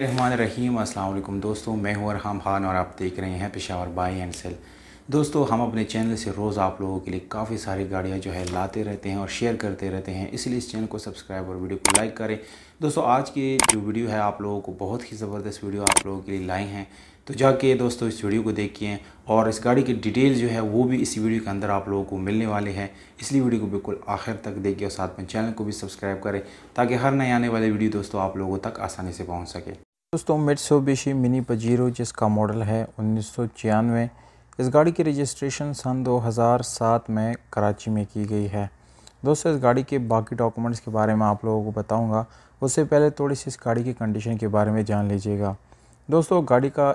रहमान रहीम अस्सलाम दोस्तों मैं हूं अरहम खान और आप देख रहे हैं पेशावर बाई एंड सेल दोस्तों हम अपने चैनल से रोज़ आप लोगों के लिए काफ़ी सारी गाड़ियां जो है लाते रहते हैं और शेयर करते रहते हैं इसलिए इस चैनल को सब्सक्राइब और वीडियो को लाइक करें दोस्तों आज की जो वीडियो है आप लोगों को बहुत ही ज़बरदस्त वीडियो आप लोगों के लिए लाए हैं तो जाके दोस्तों इस वीडियो को देखिए और इस गाड़ी की डिटेल जो है वो भी इस वीडियो के अंदर आप लोगों को मिलने वाले हैं इसलिए वीडियो को बिल्कुल आखिर तक देखिए और साथ में चैनल को भी सब्सक्राइब करें ताकि हर नए आने वाले वीडियो दोस्तों आप लोगों तक आसानी से पहुँच सके दोस्तों मिट्सोबिशी मिनी पजीरो जिसका मॉडल है उन्नीस इस गाड़ी की रजिस्ट्रेशन सन 2007 में कराची में की गई है दोस्तों इस गाड़ी के बाकी डॉक्यूमेंट्स के बारे में आप लोगों को बताऊंगा उससे पहले थोड़ी सी इस गाड़ी की कंडीशन के बारे में जान लीजिएगा दोस्तों गाड़ी का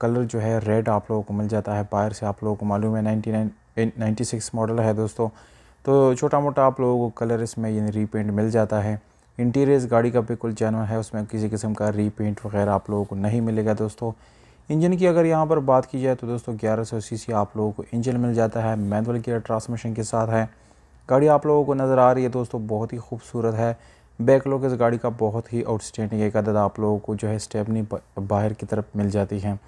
कलर जो है रेड आप लोगों को मिल जाता है बाहर से आप लोगों को मालूम है नाइन्टी मॉडल है दोस्तों तो छोटा मोटा आप लोगों को कलर इसमें यानी रीपेंट मिल जाता है इंटीरियर इस गाड़ी का बिल्कुल जेनवन है उसमें किसी किस्म का रीपेंट वगैरह आप लोगों को नहीं मिलेगा दोस्तों इंजन की अगर यहाँ पर बात की जाए तो दोस्तों ग्यारह सौ आप लोगों को इंजन मिल जाता है मैनुअल गियर ट्रांसमिशन के साथ है गाड़ी आप लोगों को नज़र आ रही है दोस्तों बहुत ही खूबसूरत है बैक इस गाड़ी का बहुत ही आउटस्टैंडिंग एक अदद आप लोगों को जो है स्टेपनी बाहर की तरफ मिल जाती है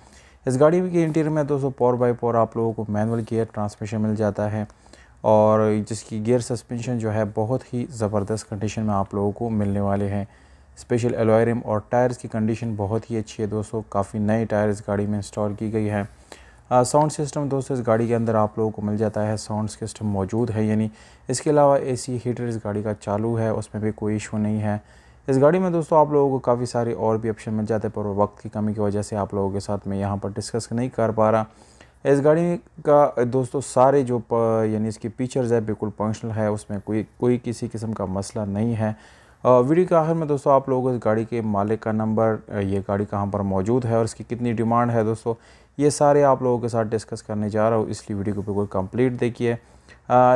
इस गाड़ी के इंटीरियर में दोस्तों पोर बाई पोर आप लोगों को मैनुअल गियर ट्रांसमिशन मिल जाता है और जिसकी गियर सस्पेंशन जो है बहुत ही ज़बरदस्त कंडीशन में आप लोगों को मिलने वाले हैं स्पेशल एलोयरम और टायर्स की कंडीशन बहुत ही अच्छी है दोस्तों काफ़ी नए टायर इस गाड़ी में इंस्टॉल की गई है साउंड सिस्टम दोस्तों इस गाड़ी के अंदर आप लोगों को मिल जाता है साउंड सिस्टम मौजूद है यानी इसके अलावा एसी हीटर इस गाड़ी का चालू है उसमें भी कोई इशू नहीं है इस गाड़ी में दोस्तों आप लोगों को काफ़ी सारे और भी ऑप्शन मिल जाते हैं पर वक्त की कमी की वजह से आप लोगों के साथ मैं यहाँ पर डिस्कस नहीं कर पा रहा इस गाड़ी का दोस्तों सारे जो यानी इसकी फीचर्स है बिल्कुल फंक्शनल है उसमें कोई कोई किसी किस्म का मसला नहीं है वीडियो के आखिर में दोस्तों आप लोगों इस गाड़ी के मालिक का नंबर ये गाड़ी कहाँ पर मौजूद है और इसकी कितनी डिमांड है दोस्तों ये सारे आप लोगों के साथ डिस्कस करने जा रहा हूँ इसलिए वीडियो को बिल्कुल कम्प्लीट देखिए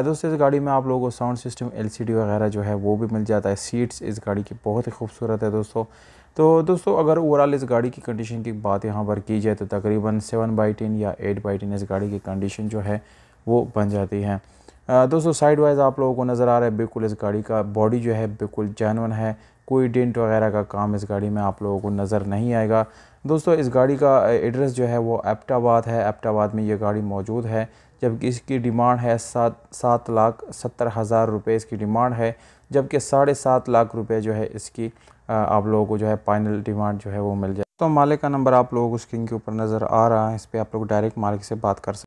दोस्तों इस गाड़ी में आप लोगों को साउंड सिस्टम एलसीडी वगैरह जो है वो भी मिल जाता है सीट्स इस गाड़ी की बहुत ही खूबसूरत है दोस्तों तो दोस्तों अगर ओवरऑल इस गाड़ी की कंडीशन की बात यहाँ पर की जाए तो तकरीबन सेवन बाई टेन या एट बाई टेन इस गाड़ी की कंडीशन जो है वो बन जाती है दोस्तों साइड वाइज आप लोगों को नज़र आ रहा है बिल्कुल इस गाड़ी का बॉडी जो है बिल्कुल जैनवन है कोई डेंट वगैरह का काम इस गाड़ी में आप लोगों को नज़र नहीं आएगा दोस्तों इस गाड़ी का एड्रेस जो है वो एप्टाबाद है एप्टाबाद में ये गाड़ी मौजूद है जबकि इसकी डिमांड है सात सात लाख सत्तर हज़ार रुपये इसकी डिमांड है जबकि साढ़े सात लाख रुपए जो है इसकी आप लोगों को जो है फाइनल डिमांड जो है वो मिल जाए तो मालिक का नंबर आप लोगों को स्क्रीन के ऊपर नज़र आ रहा है इस पर आप लोग डायरेक्ट मालिक से बात कर सकते